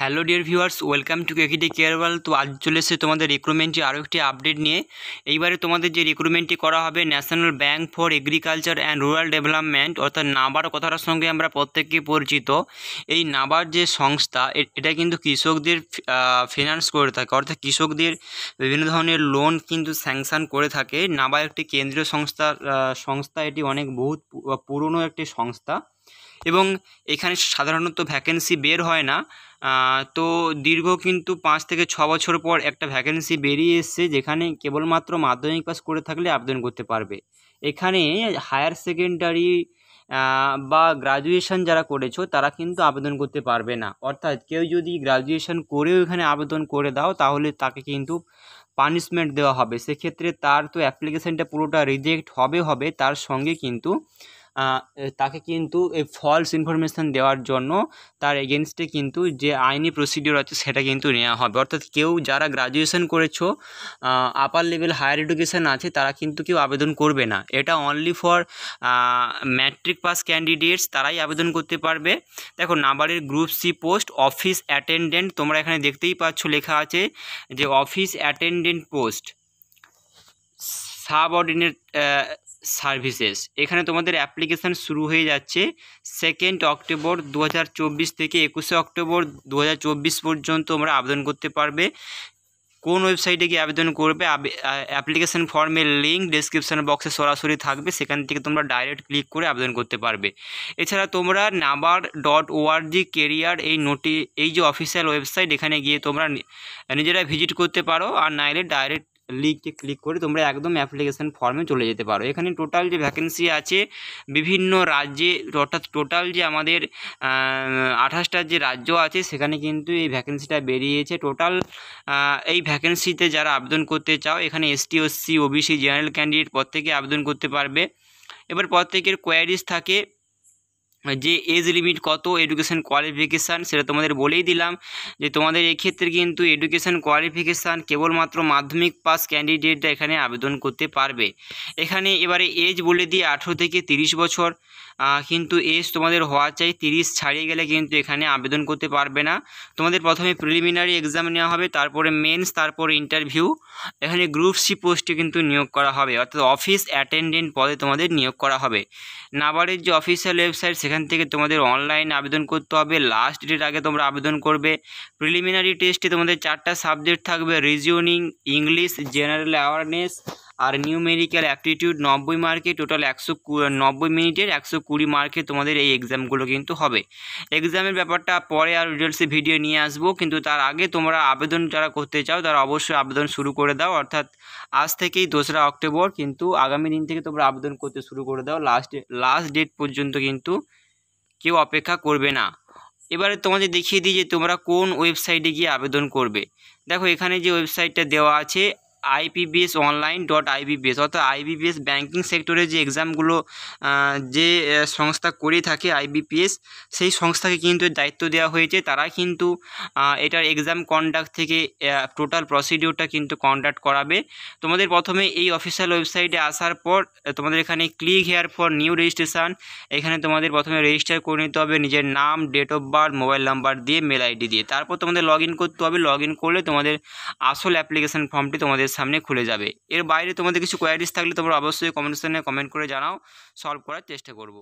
hello dear viewers welcome to কেকিডি ওয়াল তো আজ চলে এসে তোমাদের রিক্রুটমেন্টে আরও একটি আপডেট নিয়ে এইবারে তোমাদের যে রিক্রুটমেন্টটি করা হবে national bank for agriculture and rural development অর্থাৎ নাবার কথাটার সঙ্গে আমরা প্রত্যেককে পরিচিত এই নাবার যে সংস্থা এটা কিন্তু কৃষকদের ফিনান্স করে থাকে অর্থাৎ কৃষকদের বিভিন্ন ধরনের লোন কিন্তু স্যাংশন করে থাকে নাবা একটি কেন্দ্রীয় সংস্থা সংস্থা এটি অনেক বহুত পুরনো একটি সংস্থা এবং এখানে সাধারণত ভ্যাকেন্সি বের হয় না তো দীর্ঘ কিন্তু পাঁচ থেকে ছ বছর পর একটা ভ্যাকেন্সি বেরিয়ে এসছে যেখানে কেবলমাত্র মাধ্যমিক পাস করে থাকলে আবেদন করতে পারবে এখানে হায়ার সেকেন্ডারি বা গ্রাজুয়েশন যারা করেছো তারা কিন্তু আবেদন করতে পারবে না অর্থাৎ কেউ যদি গ্রাজুয়েশন করেও এখানে আবেদন করে দাও তাহলে তাকে কিন্তু পানিশমেন্ট দেওয়া হবে সেক্ষেত্রে তার তো অ্যাপ্লিকেশানটা পুরোটা রিজেক্ট হবে হবে তার সঙ্গে কিন্তু তাকে কিন্তু এই ফলস ইনফরমেশান দেওয়ার জন্য তার এগেনস্টে কিন্তু যে আইনি প্রসিডিওর আছে সেটা কিন্তু নেওয়া হবে অর্থাৎ কেউ যারা গ্রাজুয়েশন করেছো আপার লেভেল হায়ার এডুকেশান আছে তারা কিন্তু কেউ আবেদন করবে না এটা only for matric pass candidates তারাই আবেদন করতে পারবে দেখো নাবারের group C post office attendant তোমরা এখানে দেখতেই পাচ্ছ লেখা আছে যে office attendant post subordinate services এখানে তোমাদের অ্যাপ্লিকেশান শুরু হয়ে যাচ্ছে সেকেন্ড অক্টোবর দু থেকে একুশে অক্টোবর দু পর্যন্ত তোমরা আবেদন করতে পারবে কোন ওয়েবসাইটে গিয়ে আবেদন করবে অ্যাপ্লিকেশান ফর্মের লিঙ্ক ডিসক্রিপশান বক্সে সরাসরি থাকবে সেখান থেকে তোমরা ডাইরেক্ট ক্লিক করে আবেদন করতে পারবে এছাড়া তোমরা নাবার ডট ওআরজি কেরিয়ার এই নোটি এই যে অফিসিয়াল ওয়েবসাইট এখানে গিয়ে তোমরা নিজেরা ভিজিট করতে পারো আর নাইলে ডাইরেক্ট লিঙ্কে ক্লিক করে তোমরা একদম অ্যাপ্লিকেশান ফর্মে চলে যেতে পারো এখানে টোটাল যে ভ্যাকেন্সি আছে বিভিন্ন রাজ্যে অর্থাৎ টোটাল যে আমাদের আঠাশটা যে রাজ্য আছে সেখানে কিন্তু এই ভ্যাকেন্সিটা বেরিয়েছে টোটাল এই ভ্যাকেন্সিতে যারা আবেদন করতে চাও এখানে ST OC OBC general candidate প্রত্যেকে আবেদন করতে পারবে এবার প্রত্যেকের কোয়ারিজ থাকে মানে যে এজ লিমিট কত এডুকেশান কোয়ালিফিকেশান সেটা তোমাদের বলেই দিলাম যে তোমাদের এক্ষেত্রে কিন্তু এডুকেশান কোয়ালিফিকেশান কেবলমাত্র মাধ্যমিক পাস ক্যান্ডিডেটরা এখানে আবেদন করতে পারবে এখানে এবারে এজ বলে দিয়ে আঠেরো থেকে তিরিশ বছর কিন্তু এজ তোমাদের হওয়া চাই তিরিশ ছাড়িয়ে গেলে কিন্তু এখানে আবেদন করতে পারবে না তোমাদের প্রথমে প্রিলিমিনারি এক্সাম নেওয়া হবে তারপরে মেন্স তারপর ইন্টারভিউ এখানে গ্রুপ সি পোস্টে কিন্তু নিয়োগ করা হবে অর্থাৎ অফিস অ্যাটেন্ডেন্ট পদে তোমাদের নিয়োগ করা হবে নাবারের যে অফিসিয়াল ওয়েবসাইট সেখান থেকে তোমাদের অনলাইন আবেদন করতে হবে লাস্ট ডেট আগে তোমরা আবেদন করবে প্রিলিমিনারি টেস্টে তোমাদের চারটা সাবজেক্ট থাকবে রিজিউনিং ইংলিশ জেনারেল অ্যাওয়ারনেস আর নিউমেরিক্যাল অ্যাপটিটিউড নব্বই মার্কে টোটাল একশো নব্বই মিনিটের একশো কুড়ি মার্কে তোমাদের এই এক্সামগুলো কিন্তু হবে এক্সামের ব্যাপারটা পরে আর ডিটেলসে ভিডিও নিয়ে আসবো কিন্তু তার আগে তোমরা আবেদন যারা করতে চাও তারা অবশ্যই আবেদন শুরু করে দাও অর্থাৎ আজ থেকেই দোসরা অক্টোবর কিন্তু আগামী দিন থেকে তোমরা আবেদন করতে শুরু করে দাও লাস্ট লাস্ট ডেট পর্যন্ত কিন্তু কেউ অপেক্ষা করবে না এবারে তোমাদের দেখিয়ে দিই যে তোমরা কোন ওয়েবসাইটে গিয়ে আবেদন করবে দেখো এখানে যে ওয়েবসাইটটা দেওয়া আছে আইপিবিএস অনলাইন ডট আইবিবিএস অর্থাৎ আইবিবিএস ব্যাঙ্কিং সেক্টরে যে এক্সামগুলো যে সংস্থা করে থাকে আইবিপিএস সেই সংস্থাকে কিন্তু দায়িত্ব দেওয়া হয়েছে তারা কিন্তু এটার এক্সাম কন্ডাক্ট থেকে টোটাল প্রসিডিওরটা কিন্তু কন্ডাক্ট করাবে তোমাদের প্রথমে এই অফিসিয়াল ওয়েবসাইটে আসার পর তোমাদের এখানে click here for new registration এখানে তোমাদের প্রথমে রেজিস্টার করে নিতে হবে নিজের নাম date of birth mobile number দিয়ে মেল আইডি দিয়ে তারপর তোমাদের লগ করতে হবে লগ করলে তোমাদের আসল অ্যাপ্লিকেশন ফর্মটি তোমাদের সামনে খুলে যাবে এর বাইরে তোমাদের কিছু কোয়ারিস থাকলে তোমরা অবশ্যই কমেন্ট সেকশনে কমেন্ট করে জানাও সলভ করার চেষ্টা করব